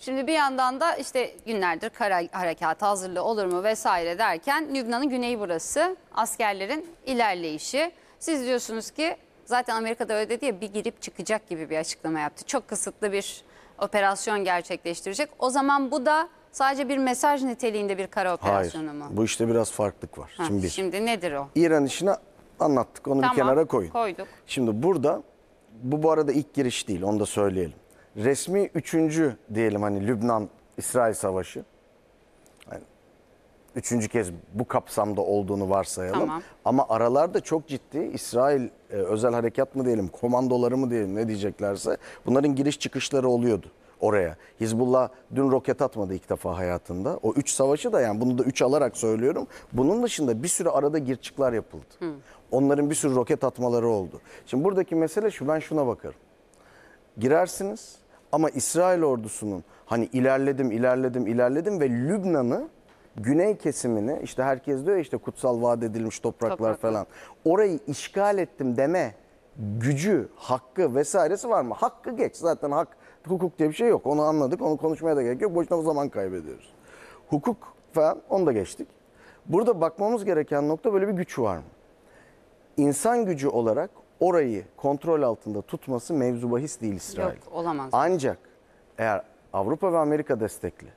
Şimdi bir yandan da işte günlerdir kara harekat hazırlığı olur mu vesaire derken Lübnan'ın güneyi burası. Askerlerin ilerleyişi. Siz diyorsunuz ki zaten Amerika'da öyle dedi ya bir girip çıkacak gibi bir açıklama yaptı. Çok kısıtlı bir operasyon gerçekleştirecek. O zaman bu da sadece bir mesaj niteliğinde bir kara operasyonu Hayır, mu? bu işte biraz farklılık var. Ha, şimdi, şimdi nedir o? İran işine anlattık onu tamam, bir kenara koyun. koyduk. Şimdi burada bu bu arada ilk giriş değil onu da söyleyelim resmi üçüncü diyelim hani Lübnan-İsrail savaşı. Yani üçüncü kez bu kapsamda olduğunu varsayalım. Tamam. Ama aralarda çok ciddi İsrail e, özel harekat mı diyelim, komandoları mı diyelim ne diyeceklerse bunların giriş çıkışları oluyordu oraya. Hizbullah dün roket atmadı ilk defa hayatında. O üç savaşı da yani bunu da üç alarak söylüyorum. Bunun dışında bir sürü arada girçikler yapıldı. Hı. Onların bir sürü roket atmaları oldu. Şimdi buradaki mesele şu ben şuna bakarım girersiniz ama İsrail ordusunun hani ilerledim ilerledim ilerledim ve Lübnan'ı güney kesimini işte herkes diyor işte kutsal vaat edilmiş topraklar Toprak. falan. Orayı işgal ettim deme gücü, hakkı vesairesi var mı? Hakkı geç zaten hak hukuk diye bir şey yok. Onu anladık. Onu konuşmaya da gerek yok. Boşuna o zaman kaybediyoruz. Hukuk falan onu da geçtik. Burada bakmamız gereken nokta böyle bir güç var mı? İnsan gücü olarak orayı kontrol altında tutması mevzu bahis değil İsrail. Yok olamaz. Ancak eğer Avrupa ve Amerika destekli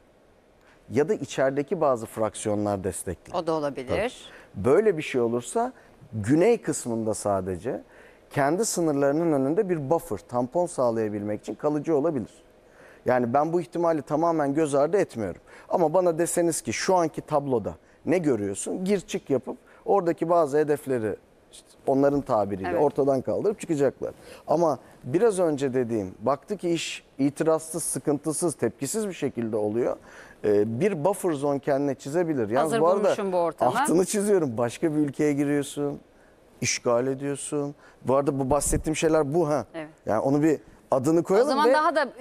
ya da içerideki bazı fraksiyonlar destekli. O da olabilir. Tabii. Böyle bir şey olursa güney kısmında sadece kendi sınırlarının önünde bir buffer, tampon sağlayabilmek için kalıcı olabilir. Yani ben bu ihtimali tamamen göz ardı etmiyorum. Ama bana deseniz ki şu anki tabloda ne görüyorsun? Gir çık yapıp oradaki bazı hedefleri işte onların tabiriyle evet. ortadan kaldırıp çıkacaklar. Ama biraz önce dediğim baktı ki iş itirazsız, sıkıntısız, tepkisiz bir şekilde oluyor. Ee, bir buffer zone kendine çizebilir. Yalnız Hazır bu arada bu ortama. altını çiziyorum. Başka bir ülkeye giriyorsun, işgal ediyorsun. Bu arada bu bahsettiğim şeyler bu ha. Evet. Yani onu bir adını koyalım. O zaman ve... daha da